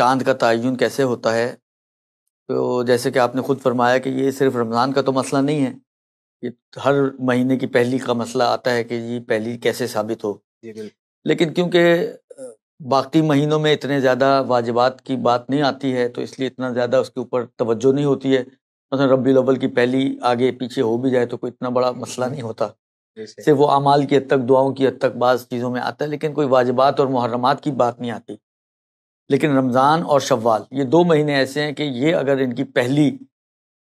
चांद का तयन कैसे होता है तो जैसे कि आपने खुद फरमाया कि ये सिर्फ रमज़ान का तो मसला नहीं है ये हर महीने की पहली का मसला आता है कि ये पहली कैसे साबित हो लेकिन क्योंकि बाकी महीनों में इतने ज़्यादा वाजिबात की बात नहीं आती है तो इसलिए इतना ज़्यादा उसके ऊपर तवज्जो नहीं होती है मतलब तो रबी अव्वल की पहली आगे पीछे हो भी जाए तो कोई इतना बड़ा मसला नहीं होता सिर्फ वो अमाल की हद तक दुआओं की हद तक बाज़ चीज़ों में आता है लेकिन कोई वाजिबात और मुहरमात की बात नहीं आती लेकिन रमज़ान और शव्वाल ये दो महीने ऐसे हैं कि ये अगर इनकी पहली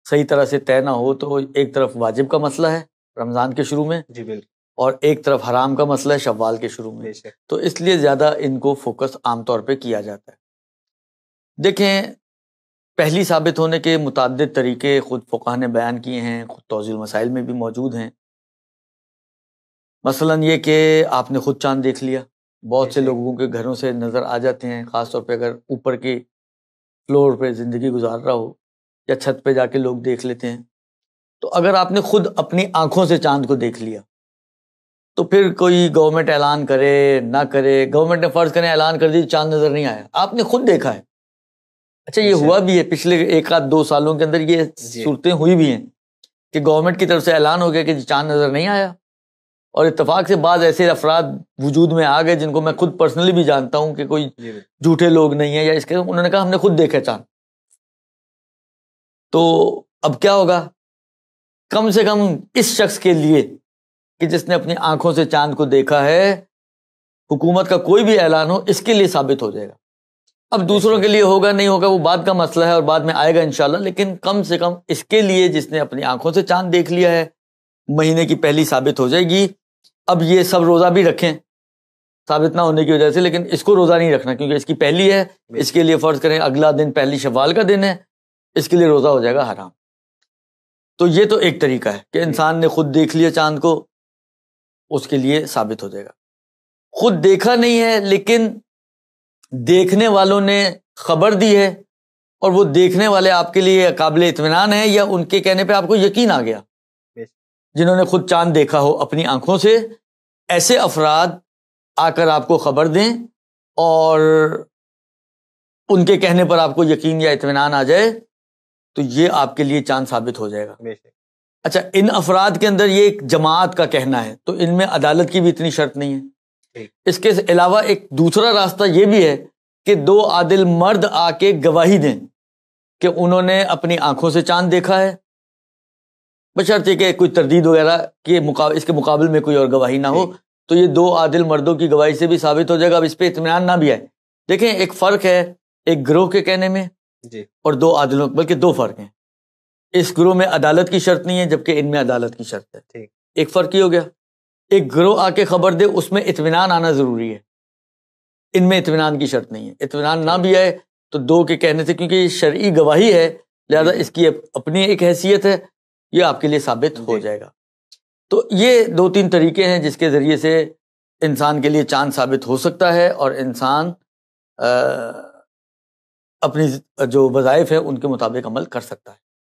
सही तरह से तय ना हो तो एक तरफ वाजिब का मसला है रमज़ान के शुरू में जी बिल्कुल और एक तरफ हराम का मसला है शव्वाल के शुरू में तो इसलिए ज़्यादा इनको फोकस आमतौर पर किया जाता है देखें पहली साबित होने के मुतद तरीके खुद फ़ुका ने बयान किए हैं खुद तोज़ी मसाइल में भी मौजूद हैं मसलन ये कि आपने खुद चांद देख लिया बहुत से लोगों के घरों से नज़र आ जाते हैं ख़ासतौर पर अगर ऊपर के फ्लोर पर ज़िंदगी गुजार रहा हो या छत पर जाके लोग देख लेते हैं तो अगर आपने खुद अपनी आंखों से चांद को देख लिया तो फिर कोई गवर्नमेंट ऐलान करे ना करे गवर्नमेंट ने फ़र्ज़ करें ऐलान कर दी चांद नज़र नहीं आया आपने खुद देखा है अच्छा ये हुआ भी है पिछले एक आध दो सालों के अंदर ये सूरतें हुई भी हैं कि गवर्नमेंट की तरफ से ऐलान हो गया कि चांद नज़र नहीं आया और इतफाक से बाद ऐसे अफराद वजूद में आ गए जिनको मैं खुद पर्सनली भी जानता हूँ कि कोई झूठे लोग नहीं है या इसके उन्होंने कहा हमने खुद देखा चांद तो अब क्या होगा कम से कम इस शख्स के लिए कि जिसने अपनी आंखों से चांद को देखा है हुकूमत का कोई भी ऐलान हो इसके लिए साबित हो जाएगा अब दूसरों के लिए होगा नहीं होगा वो बाद का मसला है और बाद में आएगा इनशाला लेकिन कम से कम इसके लिए जिसने अपनी आंखों से चांद देख लिया है महीने की पहली साबित हो जाएगी अब ये सब रोज़ा भी रखें साबित ना होने की वजह से लेकिन इसको रोज़ा नहीं रखना क्योंकि इसकी पहली है इसके लिए फ़र्ज़ करें अगला दिन पहली शवाल का दिन है इसके लिए रोज़ा हो जाएगा हराम तो ये तो एक तरीका है कि इंसान ने खुद देख लिया चांद को उसके लिए साबित हो जाएगा खुद देखा नहीं है लेकिन देखने वालों ने खबर दी है और वो देखने वाले आपके लिए काबिल इतमान है या उनके कहने पे आपको यकीन आ गया जिन्होंने खुद चांद देखा हो अपनी आंखों से ऐसे अफराद आकर आपको खबर दें और उनके कहने पर आपको यकीन या इतमान आ जाए तो ये आपके लिए चांद साबित हो जाएगा अच्छा इन अफराद के अंदर ये एक जमात का कहना है तो इनमें अदालत की भी इतनी शर्त नहीं है इसके अलावा एक दूसरा रास्ता ये भी है कि दो आदिल मर्द आके गवाही दें कि उन्होंने अपनी आंखों से चांद देखा है बशर्ते कि कोई तरदीद वगैरह के मुकाबले इसके मुकाबले में कोई और गवाही ना हो तो ये दो आदिल मर्दों की गवाही से भी साबित हो जाएगा अब इस पर इतमान ना भी आए देखें एक फ़र्क है एक ग्रोह के कहने में जी। और दो आदिलों बल्कि दो फ़र्क हैं इस ग्रोह में अदालत की शर्त नहीं है जबकि इनमें अदालत की शर्त है ठीक एक फ़र्क ही हो गया एक ग्रोह आके खबर दे उसमें इतमान आना ज़रूरी है इनमें इतमान की शर्त नहीं है इतमान ना भी आए तो दो के कहने से क्योंकि शर्य गवाही है लिहाजा इसकी अपनी एक हैसियत है ये आपके लिए साबित हो जाएगा तो ये दो तीन तरीके हैं जिसके जरिए से इंसान के लिए चांद साबित हो सकता है और इंसान अपनी जो वज़ाइफ है उनके मुताबिक अमल कर सकता है